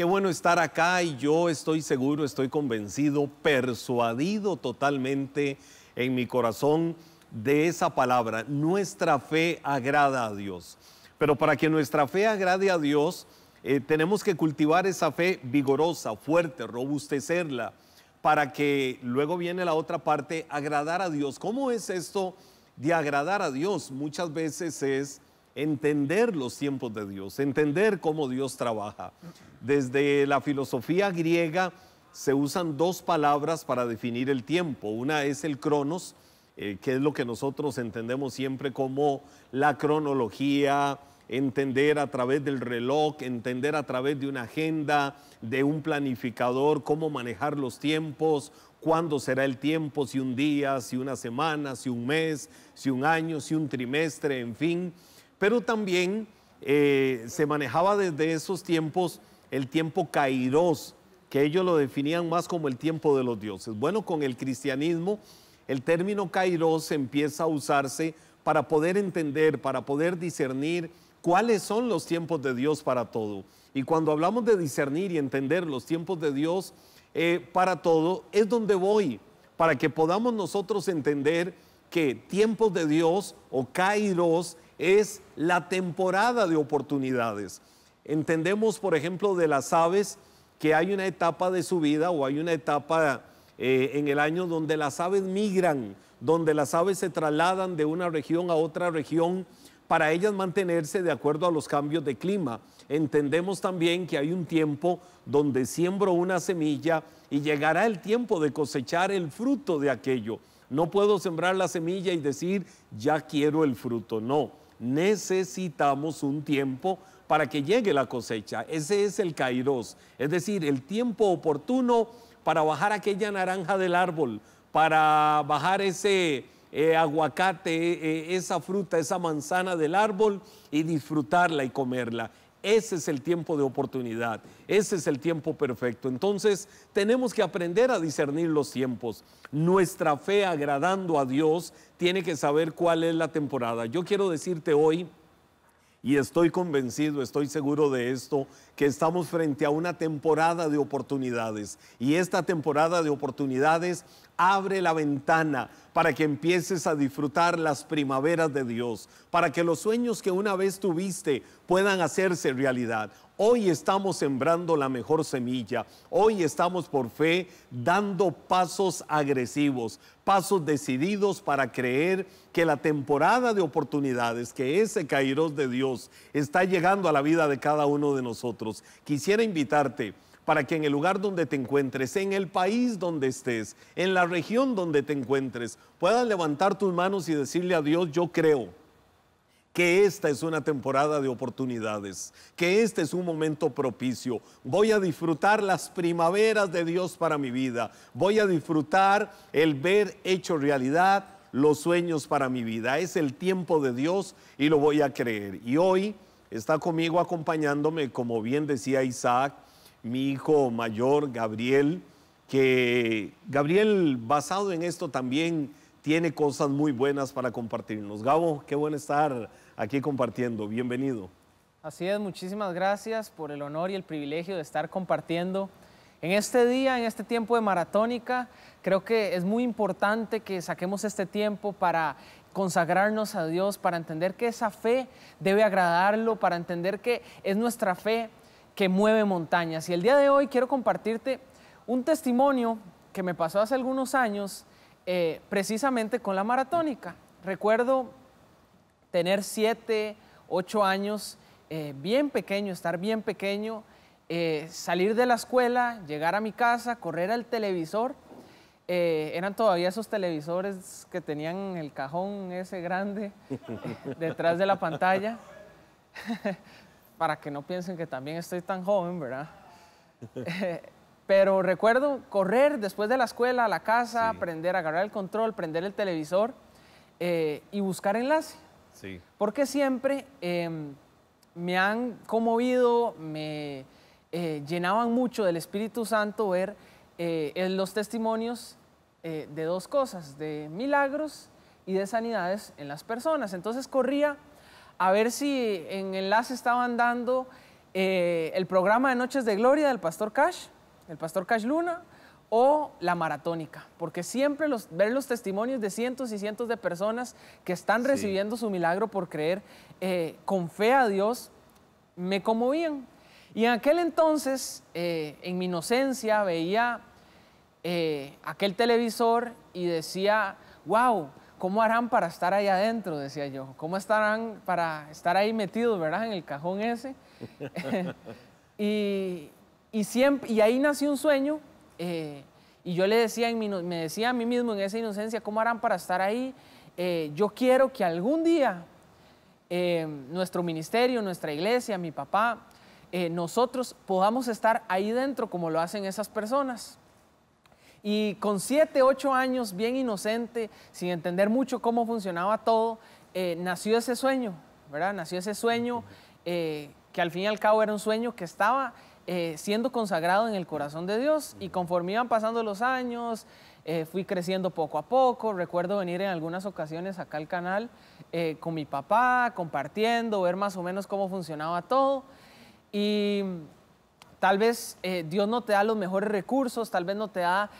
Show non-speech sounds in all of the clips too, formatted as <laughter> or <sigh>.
Qué bueno estar acá y yo estoy seguro, estoy convencido, persuadido totalmente en mi corazón de esa palabra. Nuestra fe agrada a Dios. Pero para que nuestra fe agrade a Dios, eh, tenemos que cultivar esa fe vigorosa, fuerte, robustecerla, para que luego viene la otra parte, agradar a Dios. ¿Cómo es esto de agradar a Dios? Muchas veces es entender los tiempos de Dios, entender cómo Dios trabaja. Desde la filosofía griega se usan dos palabras para definir el tiempo. Una es el cronos, eh, que es lo que nosotros entendemos siempre como la cronología, entender a través del reloj, entender a través de una agenda, de un planificador, cómo manejar los tiempos, cuándo será el tiempo, si un día, si una semana, si un mes, si un año, si un trimestre, en fin pero también eh, se manejaba desde esos tiempos el tiempo kairos, que ellos lo definían más como el tiempo de los dioses. Bueno, con el cristianismo, el término kairos empieza a usarse para poder entender, para poder discernir cuáles son los tiempos de Dios para todo. Y cuando hablamos de discernir y entender los tiempos de Dios eh, para todo, es donde voy, para que podamos nosotros entender que tiempos de Dios o kairos es la temporada de oportunidades. Entendemos, por ejemplo, de las aves que hay una etapa de su vida o hay una etapa eh, en el año donde las aves migran, donde las aves se trasladan de una región a otra región para ellas mantenerse de acuerdo a los cambios de clima. Entendemos también que hay un tiempo donde siembro una semilla y llegará el tiempo de cosechar el fruto de aquello. No puedo sembrar la semilla y decir, ya quiero el fruto. No, necesitamos un tiempo para que llegue la cosecha. Ese es el kairos, es decir, el tiempo oportuno para bajar aquella naranja del árbol, para bajar ese eh, aguacate, eh, eh, esa fruta, esa manzana del árbol y disfrutarla y comerla. Ese es el tiempo de oportunidad, ese es el tiempo perfecto. Entonces tenemos que aprender a discernir los tiempos. Nuestra fe agradando a Dios tiene que saber cuál es la temporada. Yo quiero decirte hoy y estoy convencido, estoy seguro de esto, que estamos frente a una temporada de oportunidades. Y esta temporada de oportunidades abre la ventana para que empieces a disfrutar las primaveras de Dios, para que los sueños que una vez tuviste puedan hacerse realidad. Hoy estamos sembrando la mejor semilla. Hoy estamos por fe dando pasos agresivos, pasos decididos para creer que la temporada de oportunidades, que ese Kairos de Dios está llegando a la vida de cada uno de nosotros. Quisiera invitarte para que en el lugar donde te encuentres, en el país donde estés, en la región donde te encuentres, puedas levantar tus manos y decirle a Dios, yo creo que esta es una temporada de oportunidades, que este es un momento propicio. Voy a disfrutar las primaveras de Dios para mi vida, voy a disfrutar el ver hecho realidad los sueños para mi vida. Es el tiempo de Dios y lo voy a creer. Y hoy está conmigo acompañándome, como bien decía Isaac, mi hijo mayor, Gabriel, que Gabriel, basado en esto también, tiene cosas muy buenas para compartirnos. Gabo, qué bueno estar aquí compartiendo. Bienvenido. Así es, muchísimas gracias por el honor y el privilegio de estar compartiendo. En este día, en este tiempo de maratónica, creo que es muy importante que saquemos este tiempo para consagrarnos a Dios, para entender que esa fe debe agradarlo, para entender que es nuestra fe que mueve montañas. Y el día de hoy quiero compartirte un testimonio que me pasó hace algunos años eh, precisamente con la maratónica. Recuerdo tener siete, ocho años, eh, bien pequeño, estar bien pequeño, eh, salir de la escuela, llegar a mi casa, correr al televisor. eran todavía esos televisores que tenían el cajón ese grande <laughs> detrás de la pantalla. <laughs> Para que no piensen que también estoy tan joven, ¿verdad? <laughs> Pero recuerdo correr después de la escuela a la casa, aprender a agarrar el control, prender el televisor eh, y buscar enlace. Sí. Porque siempre em, me han conmovido, me eh, llenaban mucho del Espíritu Santo ver eh, los testimonios de dos cosas, de milagros y de sanidades en las personas. Entonces corría a ver si en enlace estaban dando el programa de Noches de Gloria del Pastor Cash el pastor Cash Luna, o la maratónica, porque siempre los, ver los testimonios de cientos y cientos de personas que están recibiendo su milagro por creer eh, con fe a Dios, me conmovían. Y en aquel entonces, eh, en mi inocencia, veía eh, aquel televisor y decía, wow, ¿cómo harán para estar ahí adentro? Decía yo, ¿cómo estarán para estar ahí metidos, verdad, en el cajón ese? <laughs> y, y, ahí nació un sueño. Eh, y yo le decía, me decía a mí mismo en esa inocencia, ¿cómo harán para estar ahí? Eh, yo quiero que algún día eh, nuestro ministerio, nuestra iglesia, mi papá, nosotros podamos estar ahí dentro como lo hacen esas personas. Y con siete, ocho años, bien inocente, sin entender mucho cómo funcionaba todo, nació ese sueño, ¿verdad? Nació ese sueño que al fin y al cabo era un sueño que estaba eh, siendo consagrado en el corazón de Dios y conforme iban pasando los años, eh, fui creciendo poco a poco, recuerdo venir en algunas ocasiones acá al canal eh, con mi papá, compartiendo, ver más o menos cómo funcionaba todo y tal vez Dios no te da los mejores recursos, tal vez no te da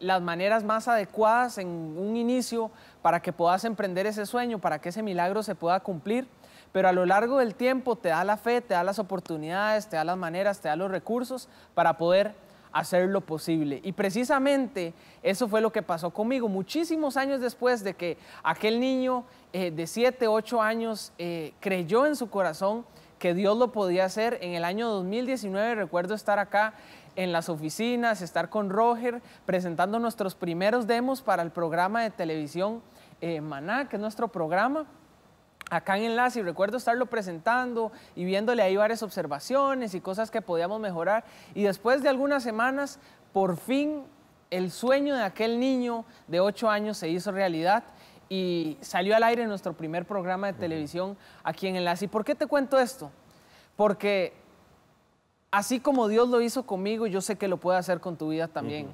las maneras más adecuadas en un inicio para que puedas emprender ese sueño, para que ese milagro se pueda cumplir pero a lo largo del tiempo te da la fe, te da las oportunidades, te da las maneras, te da los recursos para poder hacer lo posible. Y precisamente eso fue lo que pasó conmigo. Muchísimos años después de que aquel niño eh, de 7, 8 años eh, creyó en su corazón que Dios lo podía hacer, en el año 2019 recuerdo estar acá en las oficinas, estar con Roger presentando nuestros primeros demos para el programa de televisión eh, Maná, que es nuestro programa acá en Enlace y recuerdo estarlo presentando y viéndole ahí varias observaciones y cosas que podíamos mejorar. Y después de algunas semanas, por fin el sueño de aquel niño de 8 años se hizo realidad y salió al aire en nuestro primer programa de televisión aquí en Enlace. ¿Y por qué te cuento esto? Porque así como Dios lo hizo conmigo, yo sé que lo puede hacer con tu vida también.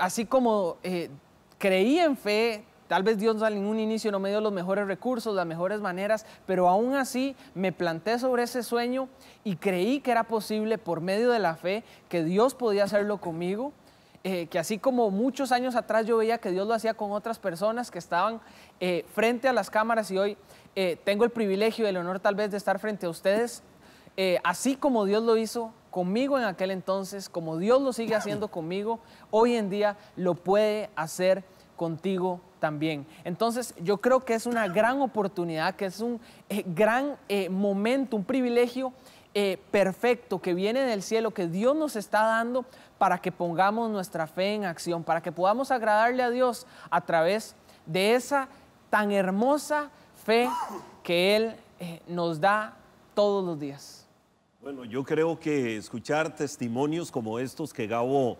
así como eh, creí en fe, Tal vez Dios en un inicio no me dio los mejores recursos, las mejores maneras, pero aún así me planté sobre ese sueño y creí que era posible por medio de la fe que Dios podía hacerlo conmigo. Eh, que así como muchos años atrás yo veía que Dios lo hacía con otras personas que estaban eh, frente a las cámaras y hoy eh, tengo el privilegio y el honor tal vez de estar frente a ustedes, así como Dios lo hizo conmigo en aquel entonces, como Dios lo sigue haciendo conmigo, hoy en día lo puede hacer contigo también. Entonces yo creo que es una gran oportunidad, que es un eh, gran eh, momento, un privilegio eh, perfecto que viene del cielo, que Dios nos está dando para que pongamos nuestra fe en acción, para que podamos agradarle a Dios a través de esa tan hermosa fe que Él nos da todos los días. Bueno, yo creo que escuchar testimonios como estos que Gabo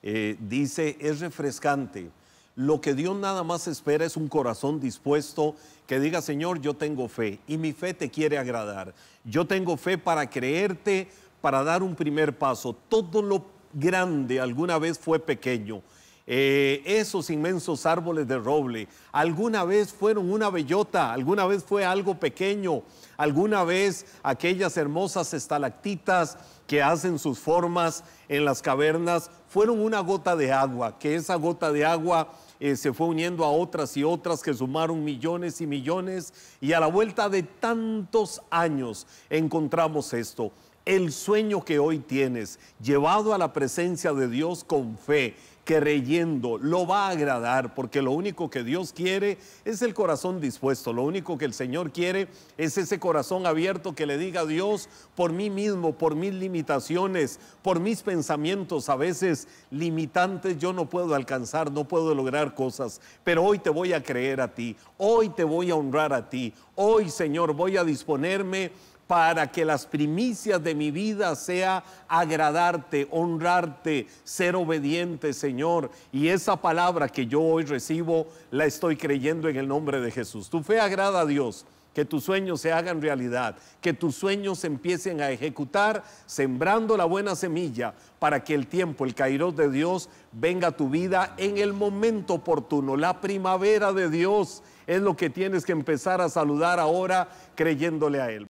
dice es refrescante lo que Dios nada más espera es un corazón dispuesto que diga, Señor, yo tengo fe y mi fe te quiere agradar. Yo tengo fe para creerte, para dar un primer paso. Todo lo grande alguna vez fue pequeño. Eh, esos inmensos árboles de roble, alguna vez fueron una bellota, alguna vez fue algo pequeño, alguna vez aquellas hermosas estalactitas que hacen sus formas en las cavernas fueron una gota de agua, que esa gota de agua eh, se fue uniendo a otras y otras que sumaron millones y millones y a la vuelta de tantos años encontramos esto, el sueño que hoy tienes, llevado a la presencia de Dios con fe, creyendo, lo va a agradar, porque lo único que Dios quiere es el corazón dispuesto, lo único que el Señor quiere es ese corazón abierto que le diga a Dios, por mí mismo, por mis limitaciones, por mis pensamientos a veces limitantes, yo no puedo alcanzar, no puedo lograr cosas, pero hoy te voy a creer a ti, hoy te voy a honrar a ti, hoy Señor voy a disponerme para que las primicias de mi vida sea agradarte, honrarte, ser obediente, Señor. Y esa palabra que yo hoy recibo la estoy creyendo en el nombre de Jesús. Tu fe agrada a Dios. Que tus sueños se hagan realidad, que tus sueños se empiecen a ejecutar sembrando la buena semilla para que el tiempo, el kairos de Dios venga a tu vida en el momento oportuno. La primavera de Dios es lo que tienes que empezar a saludar ahora creyéndole a Él.